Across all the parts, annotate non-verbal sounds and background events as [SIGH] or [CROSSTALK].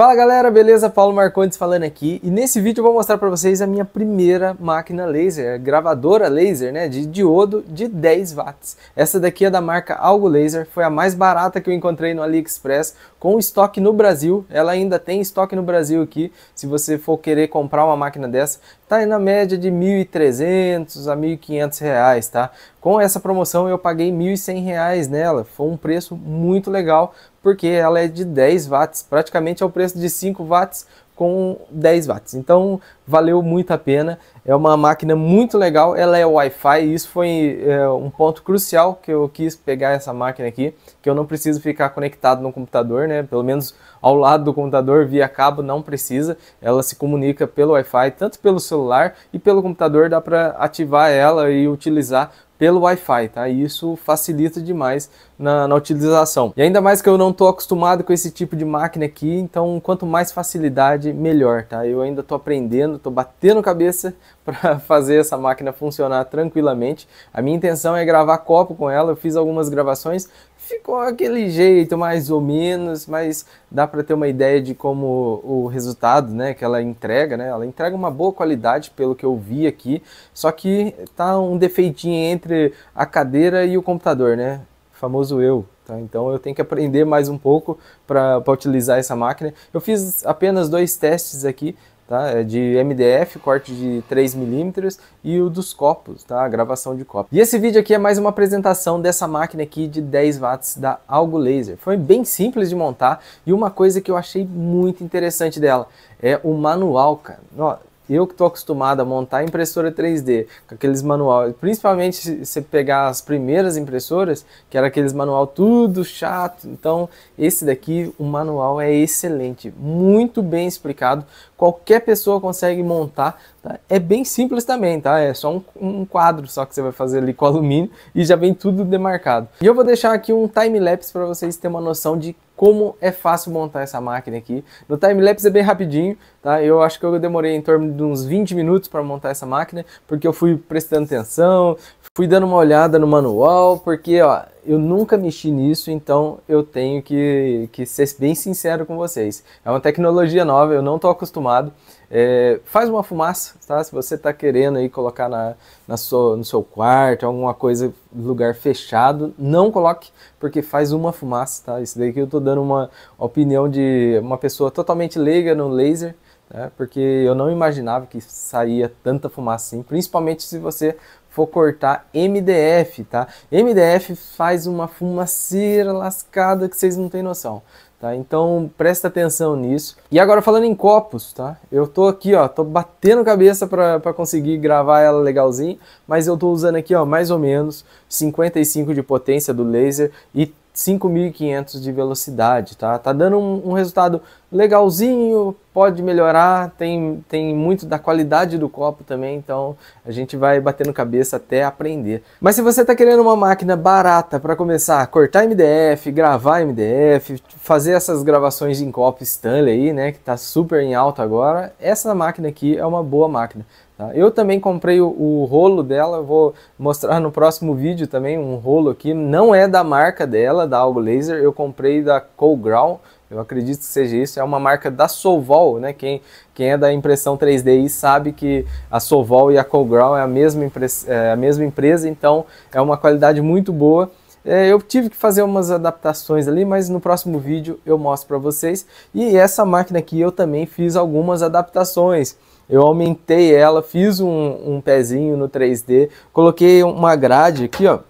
Fala galera, beleza? Paulo Marcondes falando aqui e nesse vídeo eu vou mostrar para vocês a minha primeira máquina laser, gravadora laser, né, de diodo de 10 watts. Essa daqui é da marca Algo Laser, foi a mais barata que eu encontrei no AliExpress, com estoque no Brasil. Ela ainda tem estoque no Brasil aqui, se você for querer comprar uma máquina dessa, tá aí na média de 1.300 a 1.500 reais, tá? Com essa promoção eu paguei 1.100 reais nela, foi um preço muito legal, porque ela é de 10 watts, praticamente é o preço de 5 watts com 10 watts. Então valeu muito a pena. É uma máquina muito legal, ela é Wi-Fi e isso foi é, um ponto crucial que eu quis pegar essa máquina aqui, que eu não preciso ficar conectado no computador, né? Pelo menos ao lado do computador via cabo não precisa. Ela se comunica pelo Wi-Fi, tanto pelo celular e pelo computador dá para ativar ela e utilizar pelo Wi-Fi, tá? E isso facilita demais na, na, utilização. E ainda mais que eu não estou acostumado com esse tipo de máquina aqui, então quanto mais facilidade, melhor, tá? Eu ainda estou aprendendo, estou batendo cabeça para [LAUGHS] fazer essa máquina funcionar tranquilamente. A minha intenção é gravar copo com ela, eu fiz algumas gravações, ficou aquele jeito mais ou menos, mas dá para ter uma ideia de como o resultado, né, que ela entrega, né? Ela entrega uma boa qualidade pelo que eu vi aqui, só que tá um defeitinho entre a cadeira e o computador, né? O famoso eu. Tá? Então eu tenho que aprender mais um pouco para utilizar essa máquina. Eu fiz apenas dois testes aqui, tá? É de MDF, corte de 3 milímetros e o dos copos, tá? A gravação de copo. E esse vídeo aqui é mais uma apresentação dessa máquina aqui de 10 watts da Algo Laser. Foi bem simples de montar e uma coisa que eu achei muito interessante dela é o manual, cara. Ó, eu que estou acostumado a montar impressora 3D, com aqueles manual, principalmente se você pegar as primeiras impressoras, que era aqueles manual tudo chato. Então, esse daqui, o manual é excelente, muito bem explicado. Qualquer pessoa consegue montar. Tá? É bem simples também, tá? É só um, um quadro só que você vai fazer ali com alumínio e já vem tudo demarcado. E eu vou deixar aqui um time lapse para vocês terem uma noção de como é fácil montar essa máquina aqui. No timelapse é bem rapidinho, tá? Eu acho que eu demorei em torno de uns 20 minutos para montar essa máquina, porque eu fui prestando atenção, fui dando uma olhada no manual, porque ó, eu nunca mexi nisso, então eu tenho que, que ser bem sincero com vocês. É uma tecnologia nova, eu não estou acostumado, é, faz uma fumaça, tá? Se você está querendo aí colocar na, na sua, no seu quarto, alguma coisa, lugar fechado, não coloque, porque faz uma fumaça, tá? Isso daí que eu estou dando uma opinião de uma pessoa totalmente leiga no laser, né? porque eu não imaginava que saía tanta fumaça assim, principalmente se você for cortar MDF, tá? MDF faz uma fumaceira lascada que vocês não têm noção. Tá? Então presta atenção nisso. E agora falando em copos, tá? Eu tô aqui, ó, tô batendo cabeça para conseguir gravar ela legalzinho, mas eu tô usando aqui, ó, mais ou menos 55 de potência do laser e 5.500 de velocidade, tá? Tá dando um, um resultado legalzinho, pode melhorar, tem, tem muito da qualidade do copo também, então a gente vai batendo cabeça até aprender. Mas se você está querendo uma máquina barata para começar a cortar MDF, gravar MDF, fazer essas gravações em copo Stanley aí, né, que está super em alta agora, essa máquina aqui é uma boa máquina. Tá? Eu também comprei o, o rolo dela, vou mostrar no próximo vídeo também um rolo aqui, não é da marca dela, da Algo Laser, eu comprei da Colgrau, eu acredito que seja isso. É uma marca da Solvol, né? Quem, quem é da impressão 3D sabe que a Solvol e a Colground é a mesma, é a mesma empresa, então é uma qualidade muito boa. É, eu tive que fazer umas adaptações ali, mas no próximo vídeo eu mostro para vocês. E essa máquina aqui eu também fiz algumas adaptações. Eu aumentei ela, fiz um, um pezinho no 3D, coloquei uma grade aqui, ó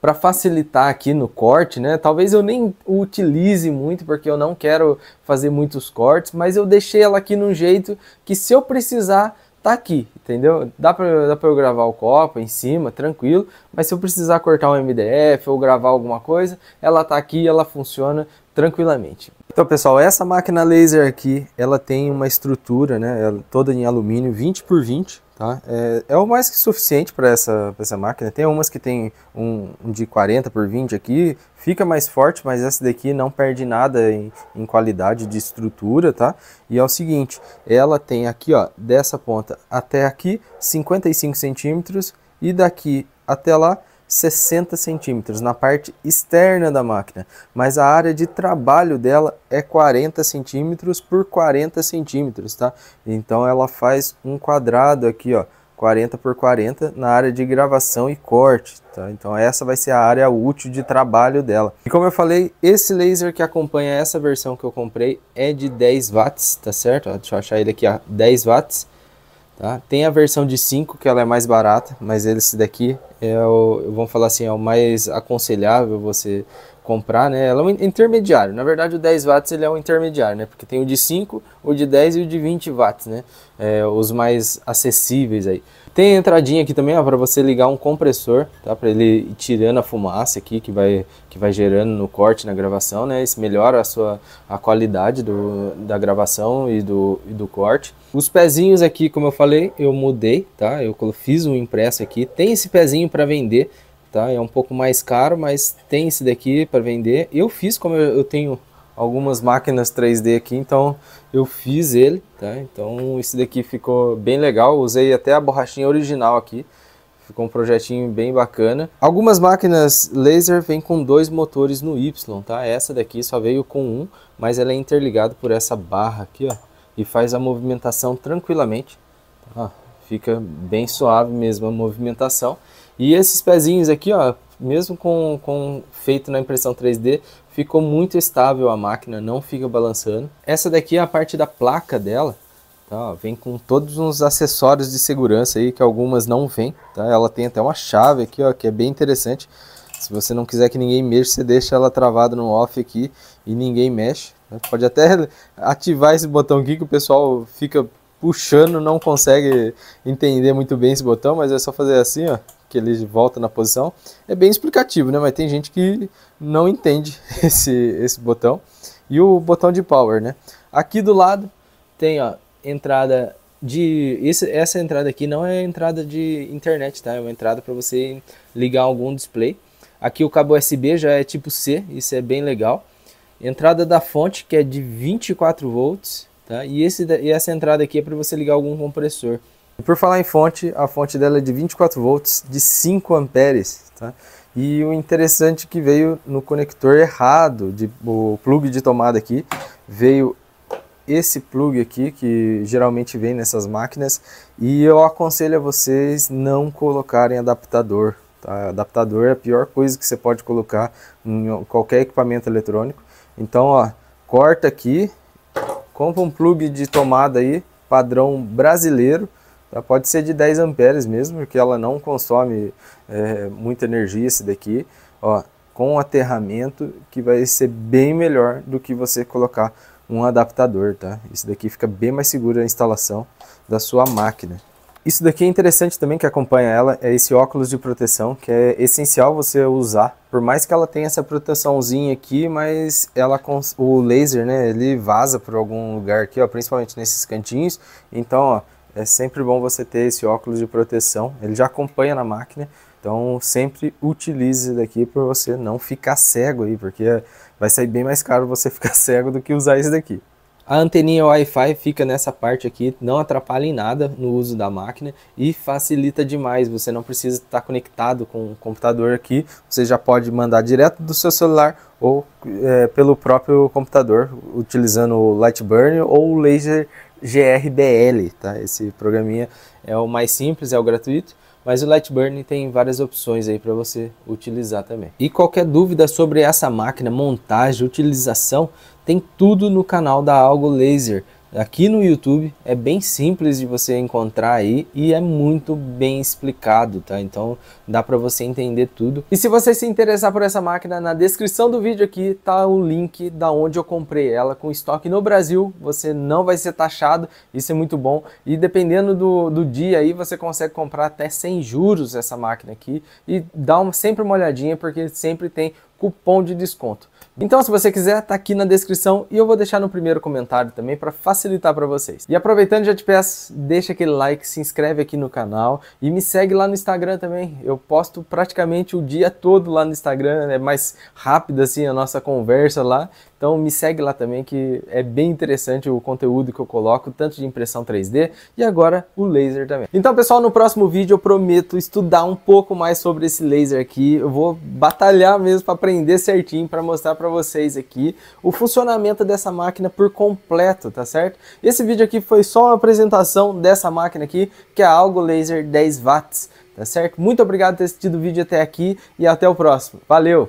para facilitar aqui no corte, né? Talvez eu nem utilize muito porque eu não quero fazer muitos cortes, mas eu deixei ela aqui num jeito que se eu precisar tá aqui, entendeu? Dá para dá eu gravar o copo em cima, tranquilo, mas se eu precisar cortar um MDF ou gravar alguma coisa, ela tá aqui ela funciona tranquilamente. Então pessoal, essa máquina laser aqui, ela tem uma estrutura, né? Ela toda em alumínio 20 por 20, Tá? É, é, o mais que suficiente para essa, essa máquina. Tem umas que tem um, um, de 40 por 20 aqui, fica mais forte, mas essa daqui não perde nada em, em, qualidade de estrutura, tá? E é o seguinte, ela tem aqui, ó, dessa ponta até aqui, 55 centímetros, e daqui até lá, 60 centímetros na parte externa da máquina, mas a área de trabalho dela é 40 centímetros por 40 centímetros, tá? Então ela faz um quadrado aqui, ó, 40 por 40 na área de gravação e corte, tá? Então essa vai ser a área útil de trabalho dela. E como eu falei, esse laser que acompanha essa versão que eu comprei é de 10 watts, tá certo? Deixa eu achar ele aqui, ó, 10 watts Tá? Tem a versão de 5, que ela é mais barata, mas esse daqui é o, vamos falar assim, é o mais aconselhável você comprar, né? Ela é um intermediário. Na verdade, o 10 watts ele é um intermediário, né? Porque tem o de 5, o de 10 e o de 20 watts, né? É, os mais acessíveis aí. Tem a entradinha aqui também, para você ligar um compressor, tá? Para ele ir tirando a fumaça aqui que vai que vai gerando no corte, na gravação, né? Isso melhora a sua a qualidade do, da gravação e do, e do corte. Os pezinhos aqui, como eu falei, eu mudei, tá? Eu fiz um impresso aqui. Tem esse pezinho para vender, tá? É um pouco mais caro, mas tem esse daqui para vender. Eu fiz, como eu, tenho algumas máquinas 3D aqui, então eu fiz ele, tá? Então esse daqui ficou bem legal, usei até a borrachinha original aqui, ficou um projetinho bem bacana. Algumas máquinas laser vêm com dois motores no Y, tá? Essa daqui só veio com um, mas ela é interligada por essa barra aqui, ó e faz a movimentação tranquilamente. Tá? Fica bem suave mesmo a movimentação. E esses pezinhos aqui, ó, mesmo com, com feito na impressão 3D, ficou muito estável a máquina, não fica balançando. Essa daqui é a parte da placa dela, tá? vem com todos os acessórios de segurança aí, que algumas não vêm. Tá? Ela tem até uma chave aqui, ó, que é bem interessante. Se você não quiser que ninguém mexa, você deixa ela travada no off aqui e ninguém mexe. Né? Pode até ativar esse botão aqui que o pessoal fica puxando, não consegue entender muito bem esse botão, mas é só fazer assim, ó, que ele volta na posição. É bem explicativo, né? Mas tem gente que não entende [LAUGHS] esse, esse botão. E o botão de power, né? Aqui do lado tem, ó, entrada de esse, essa entrada aqui não é entrada de internet, tá? É uma entrada para você ligar algum display. Aqui o cabo USB já é tipo C, isso é bem legal. Entrada da fonte, que é de 24 volts, tá? E, esse, e essa entrada aqui é para você ligar algum compressor. E por falar em fonte, a fonte dela é de 24 volts, de 5 amperes, tá? E o interessante é que veio no conector errado, de, o plug de tomada aqui, veio esse plug aqui, que geralmente vem nessas máquinas, e eu aconselho a vocês não colocarem adaptador. Tá? Adaptador é a pior coisa que você pode colocar em qualquer equipamento eletrônico, então, ó, corta aqui, compra um plug de tomada aí, padrão brasileiro, tá? pode ser de 10 amperes mesmo, porque ela não consome é, muita energia esse daqui, ó, com aterramento que vai ser bem melhor do que você colocar um adaptador, tá? Isso daqui fica bem mais seguro a instalação da sua máquina. Isso daqui é interessante também que acompanha ela, é esse óculos de proteção, que é essencial você usar, por mais que ela tenha essa proteçãozinha aqui, mas ela o laser, né, ele vaza por algum lugar aqui, ó, principalmente nesses cantinhos. Então, ó, é sempre bom você ter esse óculos de proteção, ele já acompanha na máquina. Então, sempre utilize isso daqui para você não ficar cego aí, porque é, vai sair bem mais caro você [LAUGHS] ficar cego do que usar isso daqui. A anteninha Wi-Fi fica nessa parte aqui, não atrapalha em nada no uso da máquina e facilita demais. Você não precisa estar conectado com o computador aqui, você já pode mandar direto do seu celular ou é, pelo próprio computador, utilizando o Lightburn ou o Laser GRBL. Tá? Esse programinha é o mais simples, é o gratuito mas o Lightburn tem várias opções aí para você utilizar também. E qualquer dúvida sobre essa máquina, montagem, utilização, tem tudo no canal da Algo Laser. Aqui no YouTube é bem simples de você encontrar aí e é muito bem explicado, tá? Então dá para você entender tudo. E se você se interessar por essa máquina, na descrição do vídeo aqui tá o link da onde eu comprei ela com estoque no Brasil. Você não vai ser taxado, isso é muito bom. E dependendo do, do dia aí, você consegue comprar até sem juros essa máquina aqui. E dá sempre uma olhadinha, porque sempre tem cupom de desconto. Então, se você quiser, tá aqui na descrição e eu vou deixar no primeiro comentário também para facilitar para vocês. E aproveitando, já te peço, deixa aquele like, se inscreve aqui no canal e me segue lá no Instagram também. Eu posto praticamente o dia todo lá no Instagram, é mais rápido assim a nossa conversa lá. Então me segue lá também que é bem interessante o conteúdo que eu coloco, tanto de impressão 3D e agora o laser também. Então pessoal, no próximo vídeo eu prometo estudar um pouco mais sobre esse laser aqui. Eu vou batalhar mesmo para aprender certinho para mostrar para para vocês aqui o funcionamento dessa máquina por completo, tá certo? Esse vídeo aqui foi só uma apresentação dessa máquina aqui, que é a Algo Laser 10 watts, tá certo? Muito obrigado por ter assistido o vídeo até aqui e até o próximo. Valeu!